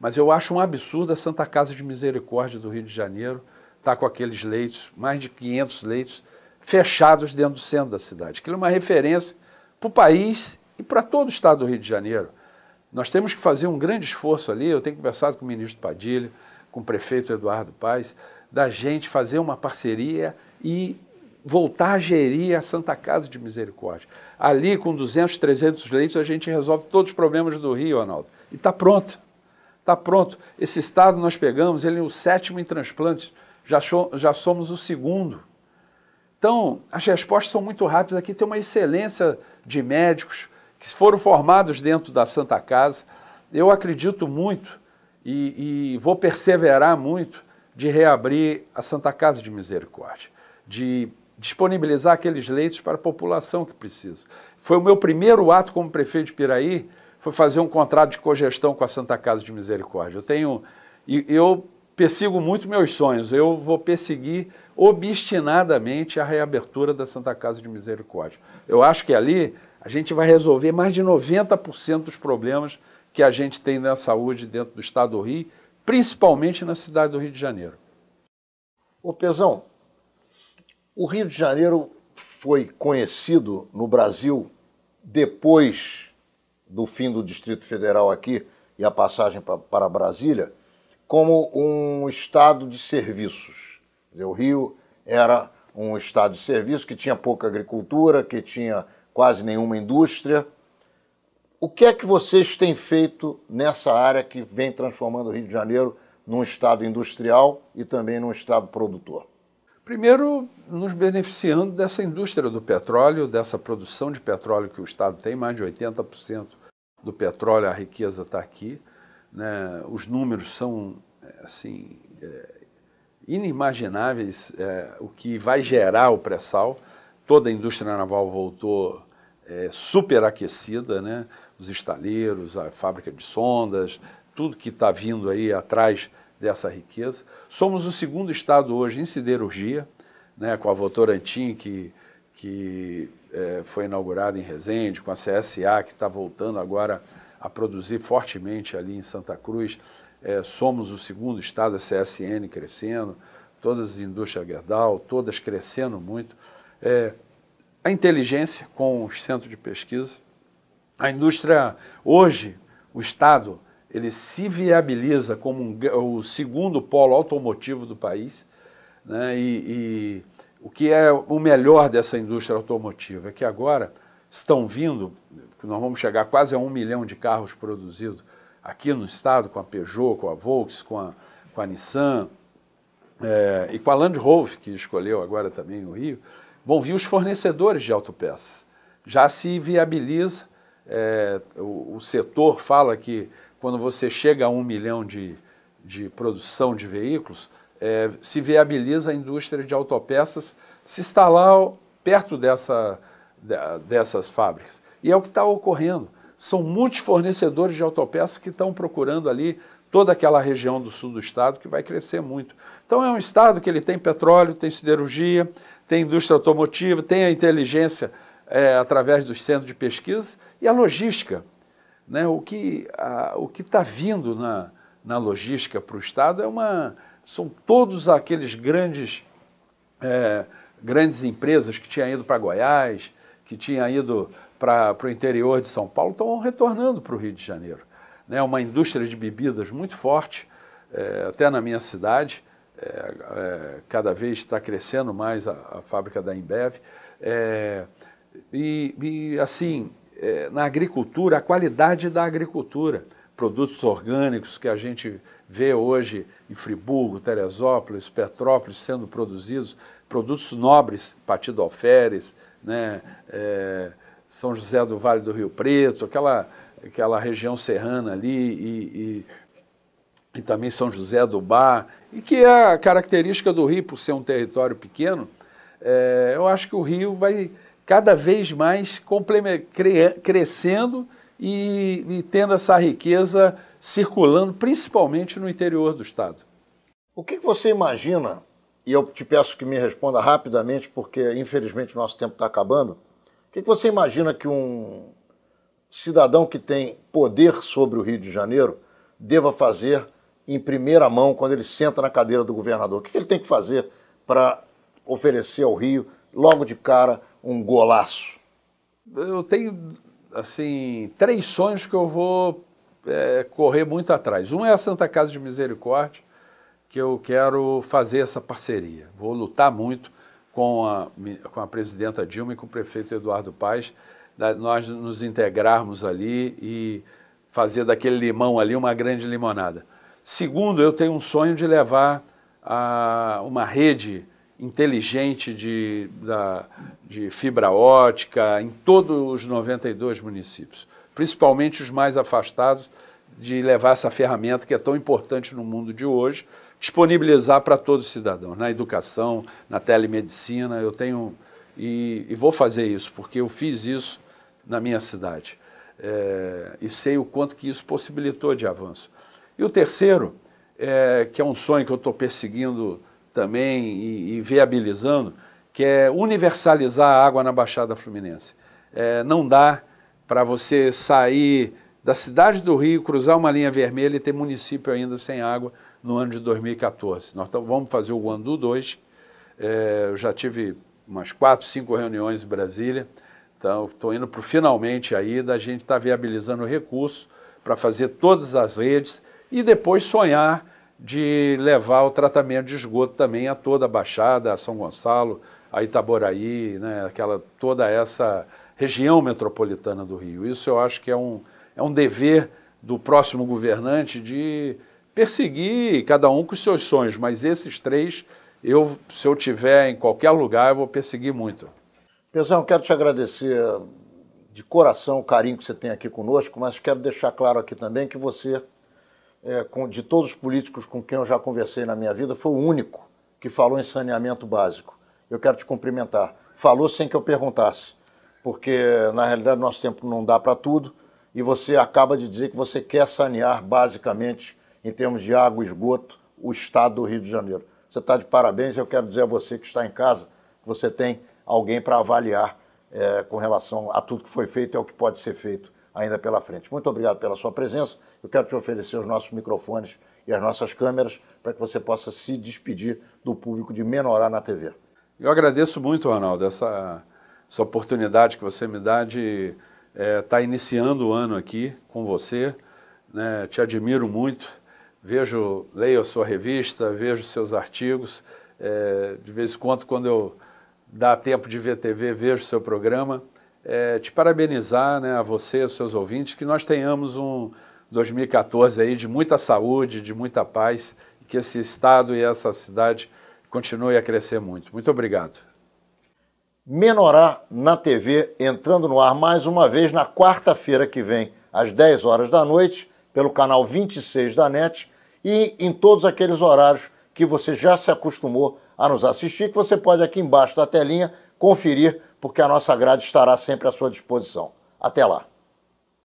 mas eu acho um absurdo a Santa Casa de Misericórdia do Rio de Janeiro estar tá com aqueles leitos, mais de 500 leitos, fechados dentro do centro da cidade. Aquilo é uma referência para o país e para todo o estado do Rio de Janeiro. Nós temos que fazer um grande esforço ali, eu tenho conversado com o ministro Padilha, com o prefeito Eduardo Paes, da gente fazer uma parceria e voltar a gerir a Santa Casa de Misericórdia. Ali, com 200, 300 leitos, a gente resolve todos os problemas do Rio, Arnaldo. E está pronto. Está pronto. Esse estado nós pegamos, ele é o sétimo em transplantes. Já, já somos o segundo. Então, as respostas são muito rápidas. Aqui tem uma excelência de médicos que foram formados dentro da Santa Casa. Eu acredito muito e, e vou perseverar muito de reabrir a Santa Casa de Misericórdia, de disponibilizar aqueles leitos para a população que precisa. Foi o meu primeiro ato como prefeito de Piraí, foi fazer um contrato de cogestão com a Santa Casa de Misericórdia. Eu tenho, eu persigo muito meus sonhos. Eu vou perseguir obstinadamente a reabertura da Santa Casa de Misericórdia. Eu acho que ali a gente vai resolver mais de 90% dos problemas que a gente tem na saúde dentro do estado do Rio, principalmente na cidade do Rio de Janeiro. Ô Pezão, o Rio de Janeiro foi conhecido no Brasil depois do fim do Distrito Federal aqui e a passagem para Brasília como um estado de serviços. O Rio era um estado de serviço que tinha pouca agricultura, que tinha quase nenhuma indústria. O que é que vocês têm feito nessa área que vem transformando o Rio de Janeiro num estado industrial e também num estado produtor? Primeiro, nos beneficiando dessa indústria do petróleo, dessa produção de petróleo que o Estado tem, mais de 80% do petróleo, a riqueza está aqui. Né? Os números são eh, assim, eh, inimagináveis, é, o que vai gerar o pré-sal. Toda a indústria naval voltou é, superaquecida, né? os estaleiros, a fábrica de sondas, tudo que está vindo aí atrás dessa riqueza. Somos o segundo estado hoje em siderurgia, né, com a Votorantim, que, que é, foi inaugurada em Resende, com a CSA, que está voltando agora a produzir fortemente ali em Santa Cruz. É, somos o segundo estado, a CSN crescendo, todas as indústrias Gerdau, todas crescendo muito. É, a inteligência com os centros de pesquisa. A indústria, hoje, o Estado ele se viabiliza como um, o segundo polo automotivo do país. Né? E, e, o que é o melhor dessa indústria automotiva é que agora estão vindo, nós vamos chegar quase a um milhão de carros produzidos aqui no estado, com a Peugeot, com a Volkswagen, com a, com a Nissan é, e com a Land Rover, que escolheu agora também o Rio, vão vir os fornecedores de autopeças. Já se viabiliza, é, o, o setor fala que quando você chega a um milhão de, de produção de veículos, é, se viabiliza a indústria de autopeças se instalar perto dessa, dessas fábricas. E é o que está ocorrendo. São muitos fornecedores de autopeças que estão procurando ali toda aquela região do sul do estado que vai crescer muito. Então é um estado que ele tem petróleo, tem siderurgia, tem indústria automotiva, tem a inteligência é, através dos centros de pesquisa e a logística. Né? O que está vindo na, na logística para o Estado é uma, são todos aqueles grandes, é, grandes empresas que tinham ido para Goiás, que tinham ido para o interior de São Paulo, estão retornando para o Rio de Janeiro. Né? Uma indústria de bebidas muito forte, é, até na minha cidade, é, é cada vez está crescendo mais a, a fábrica da Embev. É, e, e, assim, é, na agricultura, a qualidade da agricultura. Produtos orgânicos que a gente vê hoje em Friburgo, Teresópolis, Petrópolis sendo produzidos, produtos nobres, Partido Alferes, né, é, São José do Vale do Rio Preto, aquela, aquela região serrana ali e, e, e também São José do Bar, e que é a característica do Rio, por ser um território pequeno, é, eu acho que o Rio vai cada vez mais crescendo e, e tendo essa riqueza circulando, principalmente no interior do Estado. O que você imagina, e eu te peço que me responda rapidamente, porque infelizmente o nosso tempo está acabando, o que você imagina que um cidadão que tem poder sobre o Rio de Janeiro deva fazer em primeira mão quando ele senta na cadeira do governador? O que ele tem que fazer para oferecer ao Rio, logo de cara, um golaço? Eu tenho, assim, três sonhos que eu vou é, correr muito atrás. Um é a Santa Casa de Misericórdia, que eu quero fazer essa parceria. Vou lutar muito com a, com a presidenta Dilma e com o prefeito Eduardo Paes, da, nós nos integrarmos ali e fazer daquele limão ali uma grande limonada. Segundo, eu tenho um sonho de levar a, uma rede inteligente de, da, de fibra ótica em todos os 92 municípios, principalmente os mais afastados, de levar essa ferramenta que é tão importante no mundo de hoje, disponibilizar para todos os cidadãos, na educação, na telemedicina. Eu tenho. E, e vou fazer isso, porque eu fiz isso na minha cidade. É, e sei o quanto que isso possibilitou de avanço. E o terceiro, é, que é um sonho que eu estou perseguindo também e, e viabilizando, que é universalizar a água na Baixada Fluminense. É, não dá para você sair da cidade do Rio, cruzar uma linha vermelha e ter município ainda sem água no ano de 2014. Nós vamos fazer o Guandu 2. É, eu já tive umas quatro, cinco reuniões em Brasília. Então, estou indo para o finalmente aí da gente estar tá viabilizando recurso para fazer todas as redes e depois sonhar de levar o tratamento de esgoto também a toda a Baixada, a São Gonçalo, a Itaboraí, né, aquela, toda essa região metropolitana do Rio. Isso eu acho que é um, é um dever do próximo governante de perseguir cada um com os seus sonhos, mas esses três, eu, se eu tiver em qualquer lugar, eu vou perseguir muito. Pessoal, quero te agradecer eh, de coração o carinho que você tem aqui conosco, mas quero deixar claro aqui também que você é, com, de todos os políticos com quem eu já conversei na minha vida, foi o único que falou em saneamento básico. Eu quero te cumprimentar. Falou sem que eu perguntasse, porque na realidade nosso tempo não dá para tudo e você acaba de dizer que você quer sanear basicamente, em termos de água e esgoto, o estado do Rio de Janeiro. Você está de parabéns, eu quero dizer a você que está em casa que você tem alguém para avaliar é, com relação a tudo que foi feito e ao que pode ser feito ainda pela frente. Muito obrigado pela sua presença. Eu quero te oferecer os nossos microfones e as nossas câmeras para que você possa se despedir do público de Menorá na TV. Eu agradeço muito, Ronaldo, essa, essa oportunidade que você me dá de estar é, tá iniciando o ano aqui com você. Né? Te admiro muito. Vejo, leio a sua revista, vejo seus artigos. É, de vez em quando, quando eu dá tempo de ver TV, vejo seu programa é, te parabenizar, né, a você, e aos seus ouvintes, que nós tenhamos um 2014 aí de muita saúde, de muita paz, e que esse estado e essa cidade continue a crescer muito. Muito obrigado. Menorá na TV, entrando no ar mais uma vez na quarta-feira que vem, às 10 horas da noite, pelo canal 26 da NET e em todos aqueles horários que você já se acostumou a nos assistir, que você pode aqui embaixo da telinha conferir porque a nossa grade estará sempre à sua disposição. Até lá!